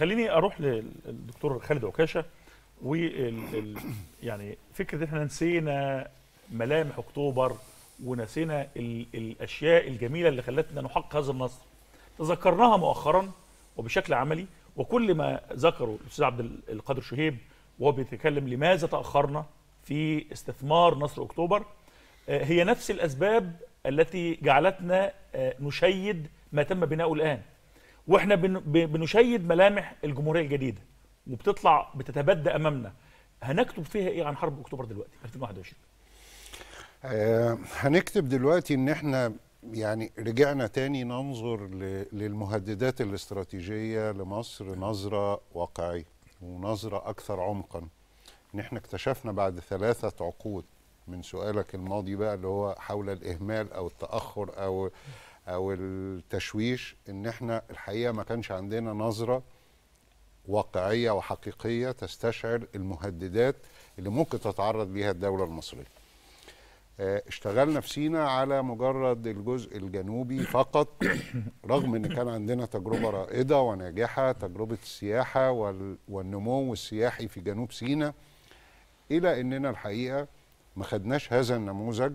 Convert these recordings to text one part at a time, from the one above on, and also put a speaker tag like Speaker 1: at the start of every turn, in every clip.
Speaker 1: خليني اروح للدكتور خالد عكاشه و يعني فكره احنا نسينا ملامح اكتوبر ونسينا الـ الاشياء الجميله اللي خلتنا نحقق هذا النصر تذكرناها مؤخرا وبشكل عملي وكل ما ذكره الاستاذ عبد القادر شهيب وهو بيتكلم لماذا تاخرنا في استثمار نصر اكتوبر آه، هي نفس الاسباب التي جعلتنا آه، نشيد ما تم بناؤه الان واحنا بنشيد ملامح الجمهوريه الجديده وبتطلع بتتبدى امامنا هنكتب فيها ايه عن حرب اكتوبر دلوقتي 2021
Speaker 2: آه، هنكتب دلوقتي ان احنا يعني رجعنا تاني ننظر للمهددات الاستراتيجيه لمصر نظره واقعيه ونظره اكثر عمقا ان احنا اكتشفنا بعد ثلاثه عقود من سؤالك الماضي بقى اللي هو حول الاهمال او التاخر او او التشويش ان احنا الحقيقه ما كانش عندنا نظره واقعيه وحقيقيه تستشعر المهددات اللي ممكن تتعرض ليها الدوله المصريه. آه، اشتغلنا في سينا على مجرد الجزء الجنوبي فقط رغم ان كان عندنا تجربه رائده وناجحه تجربه السياحه والنمو السياحي في جنوب سينا الى اننا الحقيقه ما خدناش هذا النموذج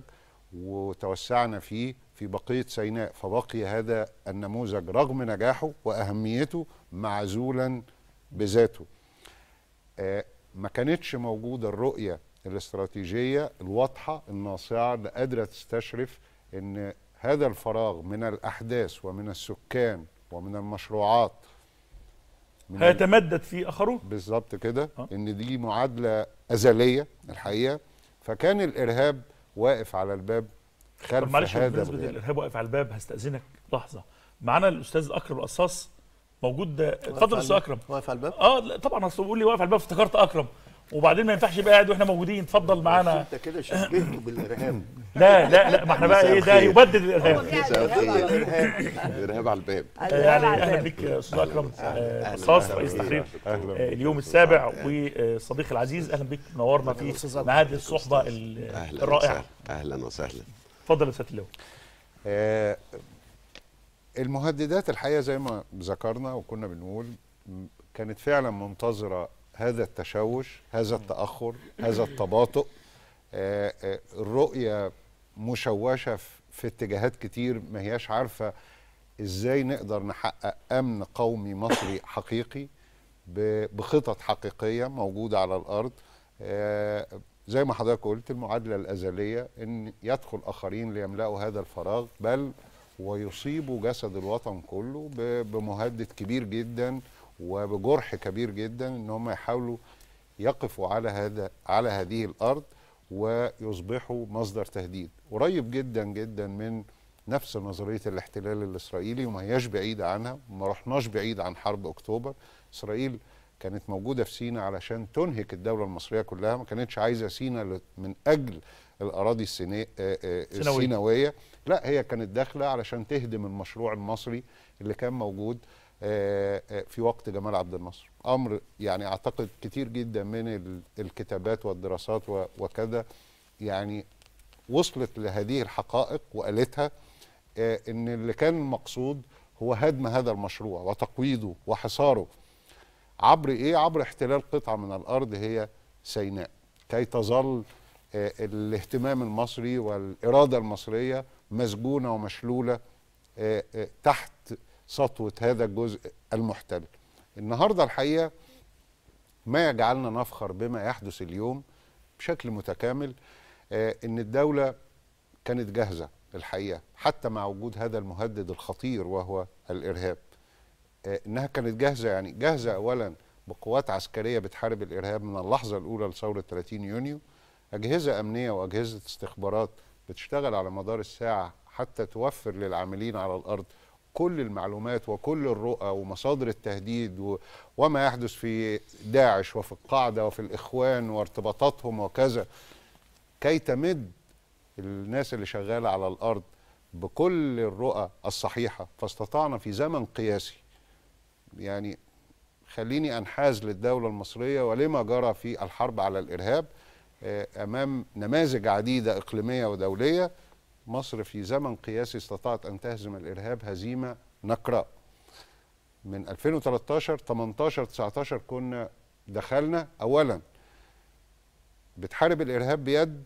Speaker 2: وتوسعنا فيه في بقية سيناء فبقي هذا النموذج رغم نجاحه وأهميته معزولا بذاته آه، ما كانتش موجودة الرؤية الاستراتيجية الواضحة الناصعة اللي قادرة تستشرف أن هذا الفراغ من الأحداث ومن السكان ومن المشروعات هيتمدد في آخرون بالظبط كده أه؟ أن دي معادلة أزلية الحقيقة فكان الإرهاب واقف على الباب خلف طب معلش هذا بالنسبه
Speaker 1: الارهاب واقف على الباب هستاذنك لحظه معانا الاستاذ اكرم القصاص موجود اتفضل استاذ اكرم واقف على الباب اه طبعا اصل بيقول لي واقف على الباب افتكرت اكرم وبعدين ما ينفعش يبقى قاعد واحنا موجودين اتفضل معانا انت كده شبهته بالارهاب لا لا لا ما احنا بقى ايه ده يبدد الارهاب الارهاب على الباب يعني اهلا بك استاذ اكرم آه، خاص رئيس تحرير اليوم السابع وصديقي العزيز اهلا بك منورنا في معاد الصحبه الرائعه
Speaker 2: اهلا وسهلا اتفضل يا استاذ آه، المهددات الحقيقه زي ما ذكرنا وكنا بنقول كانت فعلا منتظره هذا التشوش هذا التاخر هذا التباطؤ آه، الرؤيه مشوشه في اتجاهات كتير ما هياش عارفه ازاي نقدر نحقق امن قومي مصري حقيقي بخطط حقيقيه موجوده على الارض آه، زي ما حضرتك قلت المعادله الازليه ان يدخل اخرين ليملأوا هذا الفراغ بل ويصيبوا جسد الوطن كله بمهدد كبير جدا وبجرح كبير جدا ان هم يحاولوا يقفوا على هذا على هذه الارض ويصبحوا مصدر تهديد قريب جدا جدا من نفس نظرية الاحتلال الإسرائيلي وما هياش بعيدة عنها ما رحناش بعيد عن حرب أكتوبر إسرائيل كانت موجودة في سينا علشان تنهك الدولة المصرية كلها ما كانتش عايزة سينا من أجل الأراضي السيناوية آه، آه، آه، لا هي كانت داخلة علشان تهدم المشروع المصري اللي كان موجود آه، آه، في وقت جمال عبد الناصر امر يعني اعتقد كتير جدا من الكتابات والدراسات وكذا يعني وصلت لهذه الحقائق وقالتها آه، ان اللي كان المقصود هو هدم هذا المشروع وتقويضه وحصاره عبر ايه عبر احتلال قطعه من الارض هي سيناء كي تظل الاهتمام المصري والاراده المصريه مسجونه ومشلوله تحت سطوه هذا الجزء المحتل النهارده الحقيقه ما يجعلنا نفخر بما يحدث اليوم بشكل متكامل آه، ان الدوله كانت جاهزه الحقيقه حتى مع وجود هذا المهدد الخطير وهو الارهاب آه، انها كانت جاهزه يعني جاهزه اولا بقوات عسكريه بتحارب الارهاب من اللحظه الاولى لثوره 30 يونيو اجهزه امنيه واجهزه استخبارات بتشتغل على مدار الساعه حتى توفر للعاملين على الارض كل المعلومات وكل الرؤى ومصادر التهديد وما يحدث في داعش وفي القاعدة وفي الإخوان وارتباطاتهم وكذا كي تمد الناس اللي شغالة على الأرض بكل الرؤى الصحيحة فاستطعنا في زمن قياسي يعني خليني أنحاز للدولة المصرية ولما جرى في الحرب على الإرهاب آه، أمام نماذج عديدة إقليمية ودولية مصر في زمن قياسي استطاعت أن تهزم الإرهاب هزيمة نقراء من 2013 18 19 كنا دخلنا أولا بتحارب الإرهاب بيد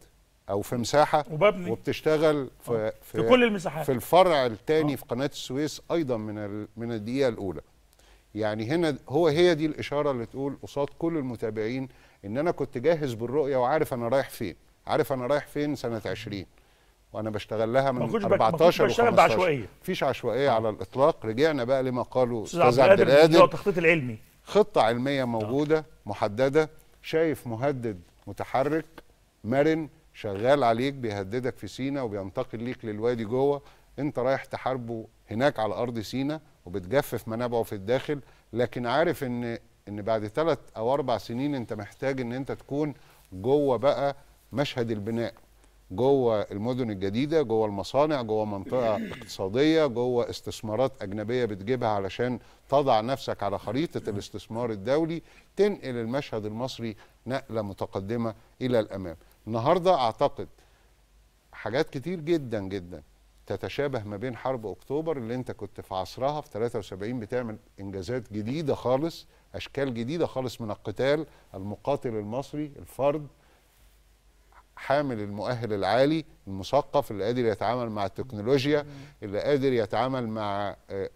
Speaker 2: أو في مساحة وببني. وبتشتغل آه. في, في, في كل المساحات في الفرع الثاني آه. في قناة السويس أيضا من من الدقيقة الأولى يعني هنا هو هي دي الإشارة اللي تقول قصاد كل المتابعين إن أنا كنت جاهز بالرؤية وعارف أنا رايح فين عارف أنا رايح فين سنة 20 وانا بشتغل لها من 14 بشتغل بعشوائيه مفيش عشوائيه على آه. الاطلاق رجعنا بقى لما قاله استاذ عبد القادر التخطيط العلمي خطه علميه موجوده آه. محدده شايف مهدد متحرك مرن شغال عليك بيهددك في سينا وبينتقل ليك للوادي جوه انت رايح تحاربه هناك على ارض سينا وبتجفف منابعه في الداخل لكن عارف ان ان بعد ثلاث او اربع سنين انت محتاج ان انت تكون جوه بقى مشهد البناء جوه المدن الجديده جوه المصانع جوه منطقه اقتصاديه جوه استثمارات اجنبيه بتجيبها علشان تضع نفسك على خريطه نعم. الاستثمار الدولي تنقل المشهد المصري نقله متقدمه الى الامام النهارده اعتقد حاجات كتير جدا جدا تتشابه ما بين حرب اكتوبر اللي انت كنت في عصرها في 73 بتعمل انجازات جديده خالص اشكال جديده خالص من القتال المقاتل المصري الفرد حامل المؤهل العالي المثقف اللي قادر يتعامل مع التكنولوجيا اللي قادر يتعامل مع آه،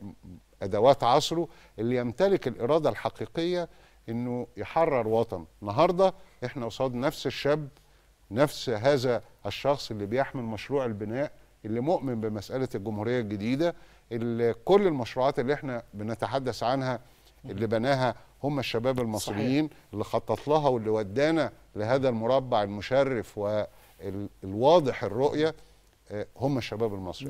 Speaker 2: ادوات عصره اللي يمتلك الاراده الحقيقيه انه يحرر وطن النهارده احنا قصاد نفس الشاب نفس هذا الشخص اللي بيحمل مشروع البناء اللي مؤمن بمساله الجمهوريه الجديده اللي كل المشروعات اللي احنا بنتحدث عنها اللي بناها هم الشباب المصريين صحيح. اللي خطط لها واللي ودانا لهذا المربع المشرف والواضح الرؤية آه، هم الشباب المصري